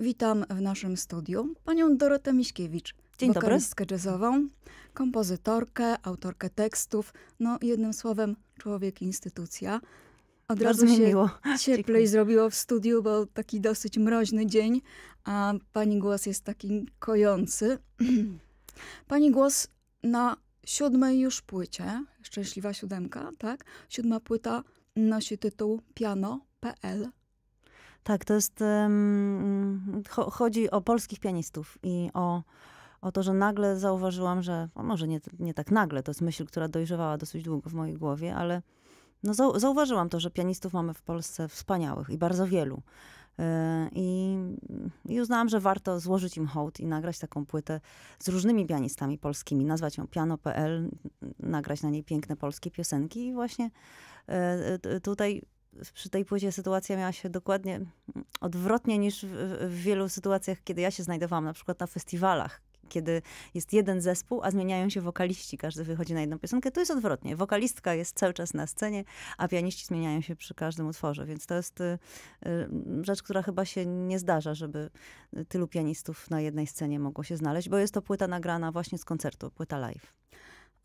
Witam w naszym studiu panią Dorotę Miśkiewicz, Dzień dobry. jazzową, kompozytorkę, autorkę tekstów, no jednym słowem człowiek instytucja. Od Bardzo razu się miło. cieplej Dziękuję. zrobiło w studiu, bo taki dosyć mroźny dzień, a pani głos jest taki kojący. pani głos na siódmej już płycie, szczęśliwa siódemka, tak? Siódma płyta nosi tytuł piano.pl. Tak, to jest. Um, cho chodzi o polskich pianistów i o, o to, że nagle zauważyłam, że może nie, nie tak nagle, to jest myśl, która dojrzewała dosyć długo w mojej głowie, ale no, zau zauważyłam to, że pianistów mamy w Polsce wspaniałych i bardzo wielu. E, I, I uznałam, że warto złożyć im hołd i nagrać taką płytę z różnymi pianistami polskimi, nazwać ją piano.pl, nagrać na niej piękne polskie piosenki i właśnie E, e, tutaj przy tej płycie sytuacja miała się dokładnie mm, odwrotnie niż w, w, wielu sytuacjach, kiedy ja się znajdowałam, na przykład na festiwalach. Kiedy jest jeden zespół, a zmieniają się wokaliści, każdy wychodzi na jedną piosenkę, to jest odwrotnie. Wokalistka jest cały czas na scenie, a pianiści zmieniają się przy każdym utworze, więc to jest y, y, rzecz, która chyba się nie zdarza, żeby tylu pianistów na jednej scenie mogło się znaleźć, bo jest to płyta nagrana właśnie z koncertu, płyta live.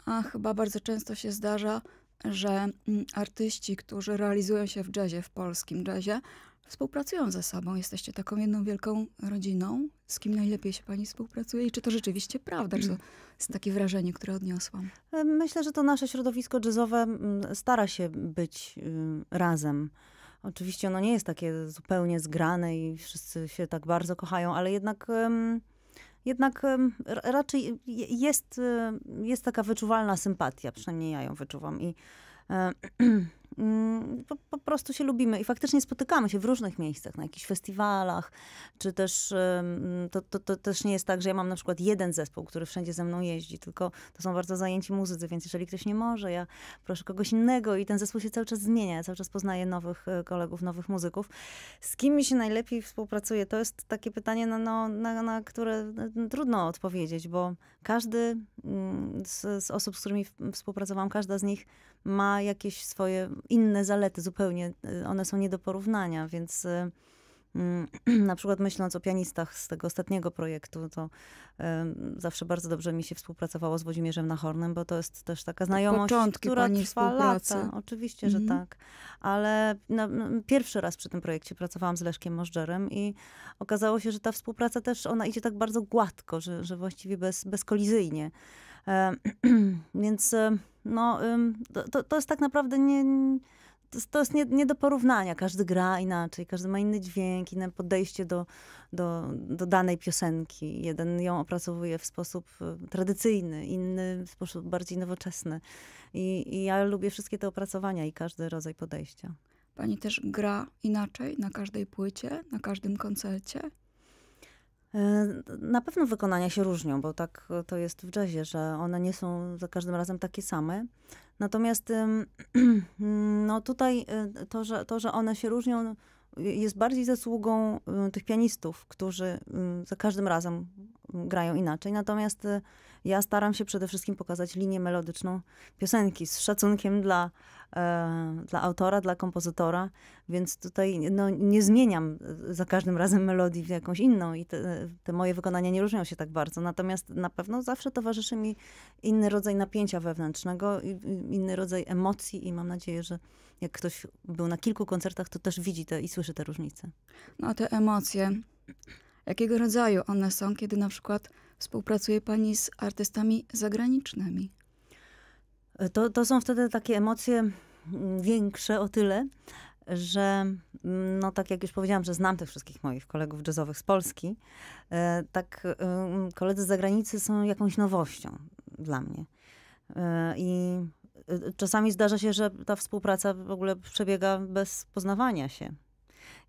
A chyba bardzo często się zdarza, że mm, artyści, którzy realizują się w jazzie, w polskim jazzie, współpracują ze sobą. Jesteście taką jedną wielką rodziną. Z kim najlepiej się pani współpracuje i czy to rzeczywiście prawda? Czy to jest takie wrażenie, które odniosłam? Myślę, że to nasze środowisko jazzowe mm, stara się być y, razem. Oczywiście ono nie jest takie zupełnie zgrane i wszyscy się tak bardzo kochają, ale jednak jednak raczej jest, jest taka wyczuwalna sympatia, przynajmniej ja ją wyczuwam. I e, Mm, po, po, prostu się lubimy i faktycznie spotykamy się w różnych miejscach, na jakichś festiwalach, czy też to, to, to, też nie jest tak, że ja mam na przykład jeden zespół, który wszędzie ze mną jeździ, tylko to są bardzo zajęci muzycy, więc jeżeli ktoś nie może, ja proszę kogoś innego i ten zespół się cały czas zmienia, ja cały czas poznaję nowych e, kolegów, nowych muzyków. Z kim mi się najlepiej współpracuje? To jest takie pytanie, no, no, na, na, które no, trudno odpowiedzieć, bo każdy mm, z, z osób, z którymi współpracowałam, każda z nich ma jakieś swoje inne zalety zupełnie, y, one są nie do porównania, więc y, mm, na przykład myśląc o pianistach z tego ostatniego projektu, to y, zawsze bardzo dobrze mi się współpracowało z Włodzimierzem Nachornem, bo to jest też taka znajomość, Początki która pani trwa lata. Oczywiście, mm -hmm. że mhm. tak. Ale no, pierwszy raz przy tym projekcie pracowałam z Leszkiem Możdżerem i okazało się, że ta współpraca też, ona idzie tak bardzo gładko, że, że właściwie bez, bezkolizyjnie. E, więc... E, no to, to jest tak naprawdę nie to jest nie, nie, do porównania. Każdy gra inaczej, każdy ma inny dźwięk, inne podejście do, do, do, danej piosenki. Jeden ją opracowuje w sposób y, tradycyjny, inny w sposób bardziej nowoczesny. I, I, ja lubię wszystkie te opracowania i każdy rodzaj podejścia. Pani też gra inaczej na każdej płycie, na każdym koncercie? Yy, na pewno wykonania się różnią, bo tak e, to jest w jazzie, że one nie są za każdym razem takie same. Natomiast no tutaj y, to że, to, że one się różnią, y, jest bardziej zasługą y, tych pianistów, którzy za każdym razem grają inaczej. Natomiast y, ja staram się przede wszystkim pokazać linię melodyczną piosenki z szacunkiem dla, e, dla autora, dla kompozytora, więc tutaj no, nie zmieniam y, za każdym razem melodii w jakąś inną i te, te moje wykonania nie różnią się tak bardzo. Natomiast na pewno zawsze towarzyszy mi inny rodzaj napięcia wewnętrznego, inny rodzaj emocji i mam nadzieję, że jak ktoś był na kilku koncertach, to też widzi te i słyszy te różnice. No, te emocje. Jakiego rodzaju one są, kiedy na przykład współpracuje Pani z artystami zagranicznymi? E, to, to są wtedy takie emocje mm, większe o tyle, że, mm, no tak jak już powiedziałam, że znam tych wszystkich moich kolegów jazzowych z Polski, e, tak koledzy z zagranicy są jakąś nowością dla mnie. E, I y, y, czasami zdarza się, że ta współpraca w ogóle przebiega bez poznawania się.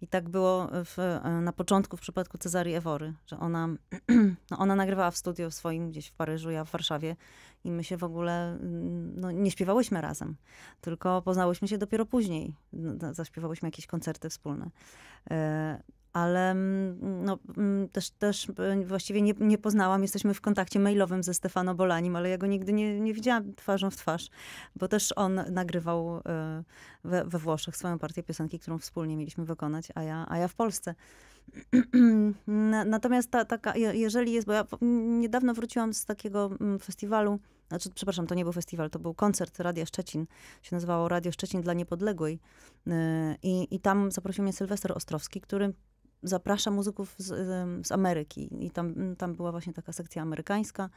I tak było w, e, na początku w przypadku Cezary Ewory, że ona, no ona nagrywała w studiu swoim gdzieś w Paryżu, ja w Warszawie i my się w ogóle mm, no, nie śpiewałyśmy razem, tylko poznałyśmy się dopiero później. Zaśpiewałyśmy jakieś koncerty wspólne. E, ale mm, no, mm, też, też e, właściwie nie, nie poznałam. Jesteśmy w kontakcie mailowym ze Stefano Bolanim, ale ja go nigdy nie, nie widziałam twarzą w twarz, bo też on nagrywał e, we, we Włoszech swoją partię piosenki, którą wspólnie mieliśmy wykonać, a ja, a ja w Polsce. Natomiast ta, taka, jeżeli jest, bo ja niedawno wróciłam z takiego mm, festiwalu, znaczy, przepraszam, to nie był festiwal, to był koncert Radia Szczecin. Się nazywało Radio Szczecin dla Niepodległej. E, I, i tam zaprosił mnie Sylwester Ostrowski, który zaprasza muzyków z, z Ameryki i tam, tam była właśnie taka sekcja amerykańska,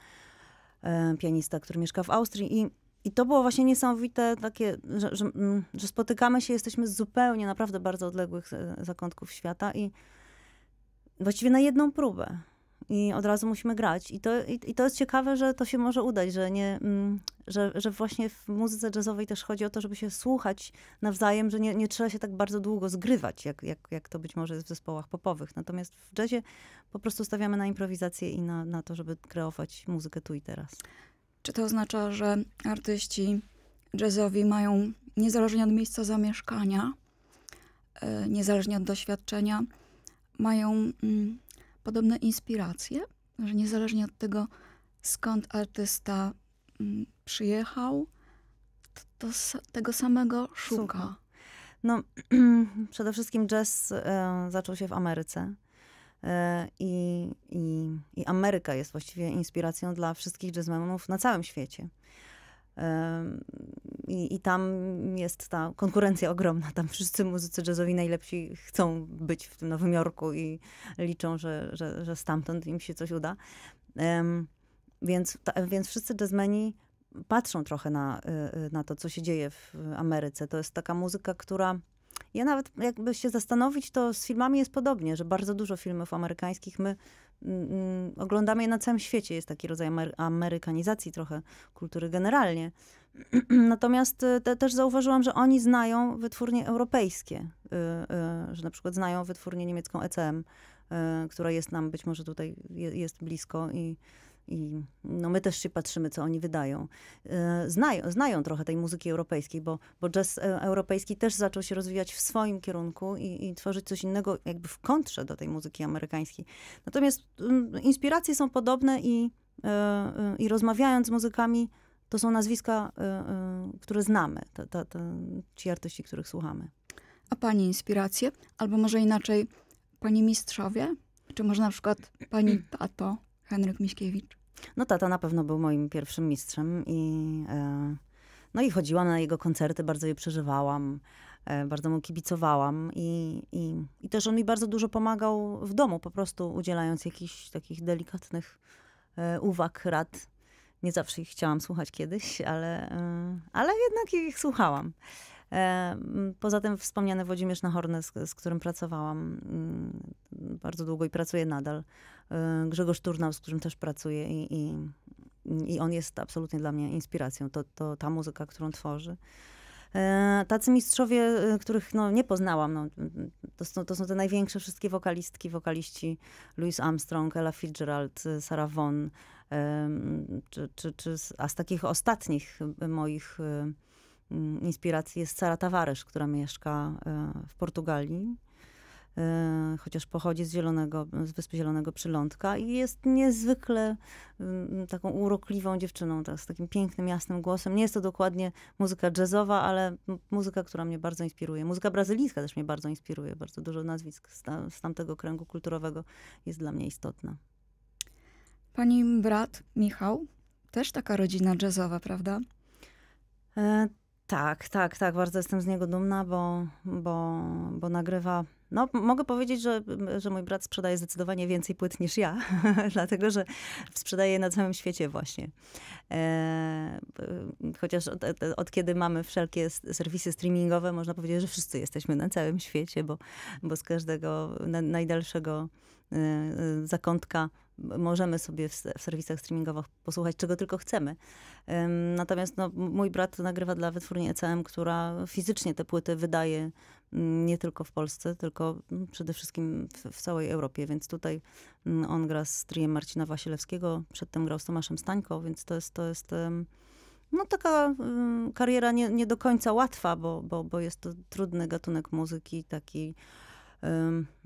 pianista, który mieszka w Austrii i i to było właśnie niesamowite takie, że, że, że, spotykamy się, jesteśmy z zupełnie naprawdę bardzo odległych e, zakątków świata i właściwie na jedną próbę i od razu musimy grać. I to, i, i, to jest ciekawe, że to się może udać, że, nie, mm, że, że właśnie w muzyce jazzowej też chodzi o to, żeby się słuchać nawzajem, że nie, nie trzeba się tak bardzo długo zgrywać, jak, jak, jak to być może jest w zespołach popowych. Natomiast w jazzie po prostu stawiamy na improwizację i na, na to, żeby kreować muzykę tu i teraz. Czy to oznacza, że artyści jazzowi mają niezależnie od miejsca zamieszkania, e, niezależnie od doświadczenia, mają mm, podobne inspiracje, że niezależnie od tego, skąd artysta mm, przyjechał, to, to tego samego szuka. Słucha. No, przede wszystkim jazz e, zaczął się w Ameryce. E, I, i, I, Ameryka jest właściwie inspiracją dla wszystkich jazzmenów na całym świecie. E, i, I, tam jest ta konkurencja ogromna. Tam wszyscy muzycy jazzowi najlepsi chcą być w tym Nowym Jorku i liczą, że, że, że stamtąd im się coś uda. Um, więc, ta, więc wszyscy jazzmeni patrzą trochę na, y, y, na to, co się dzieje w Ameryce. To jest taka muzyka, która. Ja nawet jakby się zastanowić, to z filmami jest podobnie, że bardzo dużo filmów amerykańskich my mm, mm oglądamy je na całym świecie. Jest taki rodzaj amerykanizacji trochę kultury generalnie. Natomiast e, te, też zauważyłam, że oni znają wytwórnie europejskie, e, e, że na przykład znają wytwórnię niemiecką ECM, która jest nam być może tutaj jest blisko i, i no my też się patrzymy, co oni wydają. Znają, znają trochę tej muzyki europejskiej, bo, bo jazz europejski też zaczął się rozwijać w swoim kierunku i, i tworzyć coś innego, jakby w kontrze do tej muzyki amerykańskiej. Natomiast mm, inspiracje są podobne i, i rozmawiając z muzykami, to są nazwiska, y, y, które znamy, to, to, to, ci artyści, których słuchamy. A pani inspiracje? Albo może inaczej, pani mistrzowie? Czy może na przykład pani tato Henryk Miśkiewicz? No tata na pewno był moim pierwszym mistrzem i... E, no i chodziłam na jego koncerty, bardzo je przeżywałam, e, bardzo mu kibicowałam i, i, i też on mi bardzo dużo pomagał w domu, po prostu udzielając jakichś takich delikatnych e, uwag, rad. Nie zawsze ich chciałam słuchać kiedyś, ale, y, ale jednak ich słuchałam. E, poza tym wspomniany Włodzimierz Nahorny, z, z którym pracowałam mm, bardzo długo i pracuję nadal. Y, Grzegorz Turnał, z którym też pracuję i, i, i on jest absolutnie dla mnie inspiracją. To, to ta muzyka, którą tworzy. E, tacy mistrzowie, y, których no, nie poznałam, no, to, są, to są te największe wszystkie wokalistki, wokaliści Louis Armstrong, Ella Fitzgerald, Sarah Vaughan, czy, czy, czy, a z takich ostatnich moich inspiracji jest Sara Tavares, która mieszka e, w Portugalii, e, chociaż pochodzi z, zielonego, z Wyspy Zielonego Przylądka i jest niezwykle taką urokliwą dziewczyną, z takim pięknym, jasnym głosem. Nie jest to dokładnie muzyka jazzowa, ale muzyka, która mnie bardzo inspiruje. Muzyka brazylijska też mnie bardzo inspiruje. Bardzo dużo nazwisk z tamtego kręgu kulturowego jest dla mnie istotna. Pani brat Michał, też taka rodzina jazzowa, prawda? E, tak, tak, tak. Bardzo jestem z niego dumna, bo, bo, bo nagrywa. No, mogę powiedzieć, że, że mój brat sprzedaje zdecydowanie więcej płyt niż ja, dlatego że sprzedaje na całym świecie właśnie. E, chociaż od, e, od, kiedy mamy wszelkie serwisy streamingowe, można powiedzieć, że wszyscy jesteśmy na całym świecie, bo, bo z każdego na, najdalszego e, e, zakątka możemy sobie w, w serwisach streamingowych posłuchać czego tylko chcemy. Natomiast no, mój brat nagrywa dla wytwórni ECM, która fizycznie te płyty wydaje mm, nie tylko w Polsce, tylko mm, przede wszystkim w, w całej Europie, więc tutaj mm, on gra z trijem Marcina Wasilewskiego, przedtem grał z Tomaszem Stańko, więc to jest, to jest no taka kariera nie, nie do końca łatwa, bo, bo, bo jest to trudny gatunek muzyki, taki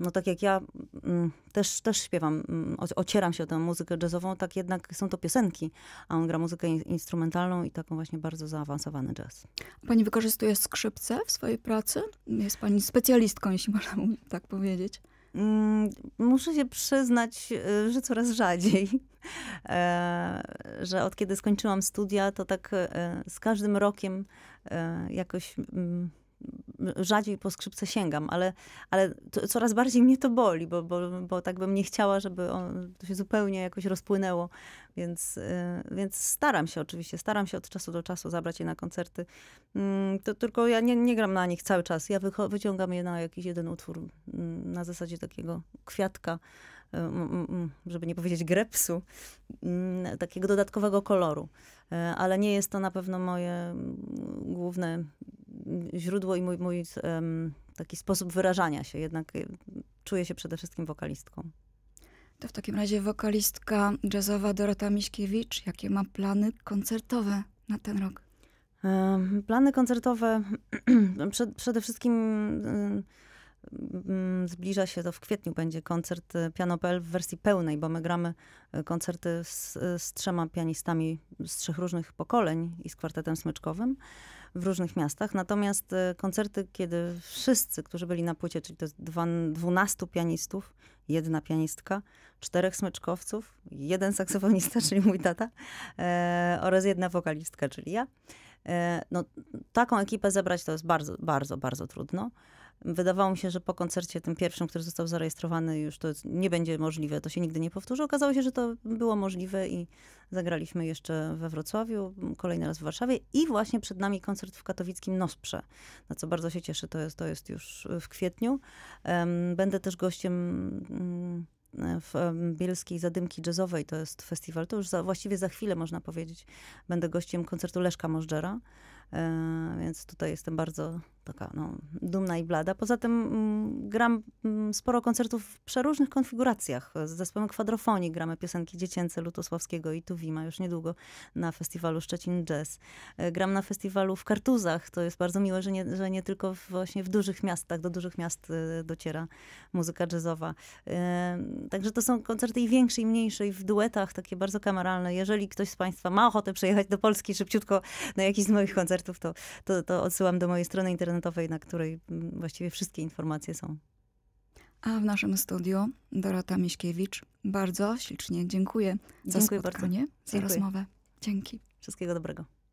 no tak jak ja mm, też, też śpiewam, mm, ocieram się o tę muzykę jazzową, tak jednak są to piosenki, a on gra muzykę instrumentalną i taką właśnie bardzo zaawansowany jazz. Pani wykorzystuje skrzypce w swojej pracy? Jest pani specjalistką, jeśli można tak powiedzieć. Mm, muszę się przyznać, y, że coraz rzadziej, e, że od kiedy skończyłam studia, to tak e, z każdym rokiem e, jakoś rzadziej po skrzypce sięgam, ale, ale to, coraz bardziej mnie to boli, bo, bo, bo tak bym nie chciała, żeby on, to się zupełnie jakoś rozpłynęło. Więc, y, więc staram się oczywiście, staram się od czasu do czasu zabrać je na koncerty. Mm, to tylko ja nie, nie gram na nich cały czas. Ja wyciągam je na jakiś jeden utwór mm, na zasadzie takiego kwiatka, y, żeby nie powiedzieć grepsu, mm, takiego dodatkowego koloru. Y, ale nie jest to na pewno moje główne źródło i mój, mój taki sposób wyrażania się. Jednak y, czuję się przede wszystkim wokalistką. To w takim razie wokalistka jazzowa Dorota Miśkiewicz, jakie ma plany koncertowe na ten rok? Plany koncertowe przede wszystkim y, mm, mm, zbliża się to w kwietniu będzie koncert y, Piano.pl w wersji pełnej, bo my gramy koncerty z, z trzema pianistami z trzech różnych pokoleń i z kwartetem smyczkowym w różnych miastach. Natomiast e, koncerty, kiedy wszyscy, którzy byli na płycie, czyli to jest 12 pianistów, jedna pianistka, czterech smyczkowców, jeden saksofonista, czyli mój tata, e, oraz jedna wokalistka, czyli ja. E, no, taką ekipę zebrać to jest bardzo, bardzo, bardzo trudno. Wydawało mi się, że po koncercie tym pierwszym, który został zarejestrowany, już to nie będzie możliwe, to się nigdy nie powtórzy. Okazało się, że to było możliwe i zagraliśmy jeszcze we Wrocławiu, kolejny raz w Warszawie i właśnie przed nami koncert w katowickim Nosprze, na co bardzo się cieszę, to jest, to jest już w kwietniu. Będę też gościem mm, w Bielskiej Zadymki Jazzowej, to jest festiwal, to już za, właściwie za chwilę można powiedzieć, będę gościem koncertu Leszka Możdżera. E, więc tutaj jestem bardzo taka no, dumna i blada. Poza tym mm, gram mm, sporo koncertów w przeróżnych konfiguracjach. Z zespołem Kwadrofonii gramy piosenki dziecięce Lutosławskiego i Tuwima już niedługo na festiwalu Szczecin Jazz. E, gram na festiwalu w Kartuzach. To jest bardzo miłe, że nie, że nie tylko właśnie w dużych miastach, do dużych miast e, dociera muzyka jazzowa. Także to są koncerty i większe, i mniejsze, i w duetach, takie bardzo kameralne. Jeżeli ktoś z Państwa ma ochotę przejechać do Polski szybciutko na jakiś z moich koncertów, koncertów, to, to, to odsyłam do mojej strony internetowej, na której mm, właściwie wszystkie informacje są. A w naszym studiu Dorota Miśkiewicz. Bardzo ślicznie dziękuję za dziękuję spotkanie, bardzo. za dziękuję. rozmowę. Dzięki. Wszystkiego dobrego.